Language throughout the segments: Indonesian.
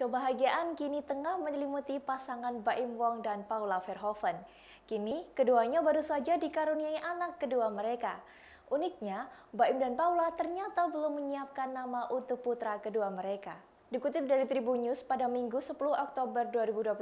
Kebahagiaan kini tengah menyelimuti pasangan Baim Wong dan Paula Verhoeven. Kini, keduanya baru saja dikaruniai anak kedua mereka. Uniknya, Baim dan Paula ternyata belum menyiapkan nama untuk putra kedua mereka. Dikutip dari Tribun News pada Minggu 10 Oktober 2021,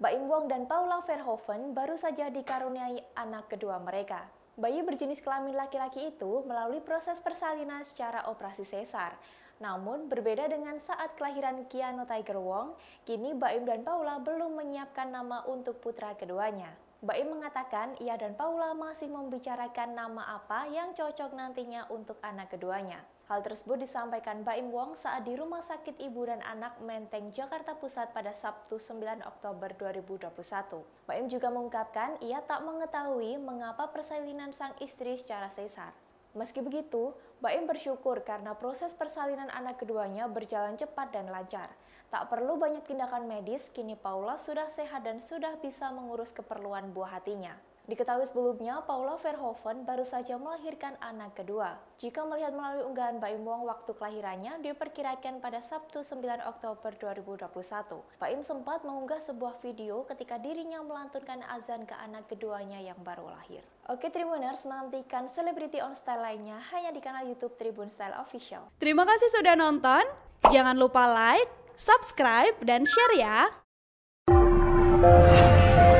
Baim Wong dan Paula Verhoeven baru saja dikaruniai anak kedua mereka. Bayi berjenis kelamin laki-laki itu melalui proses persalinan secara operasi sesar. Namun, berbeda dengan saat kelahiran Kiano Tiger Wong, kini Baim dan Paula belum menyiapkan nama untuk putra keduanya. Baim mengatakan ia dan Paula masih membicarakan nama apa yang cocok nantinya untuk anak keduanya. Hal tersebut disampaikan Baim Wong saat di Rumah Sakit Ibu dan Anak Menteng, Jakarta Pusat pada Sabtu 9 Oktober 2021. Baim juga mengungkapkan ia tak mengetahui mengapa persalinan sang istri secara sesar. Meski begitu, Baim bersyukur karena proses persalinan anak keduanya berjalan cepat dan lancar. Tak perlu banyak tindakan medis, kini Paula sudah sehat dan sudah bisa mengurus keperluan buah hatinya. Diketahui sebelumnya, Paula Verhoeven baru saja melahirkan anak kedua. Jika melihat melalui unggahan Baim Wong waktu kelahirannya, diperkirakan pada Sabtu 9 Oktober 2021. Baim sempat mengunggah sebuah video ketika dirinya melantunkan azan ke anak keduanya yang baru lahir. Oke Tribuners, nantikan selebriti on Style lainnya hanya di kanal Youtube Tribun Style Official. Terima kasih sudah nonton, jangan lupa like, subscribe, dan share ya!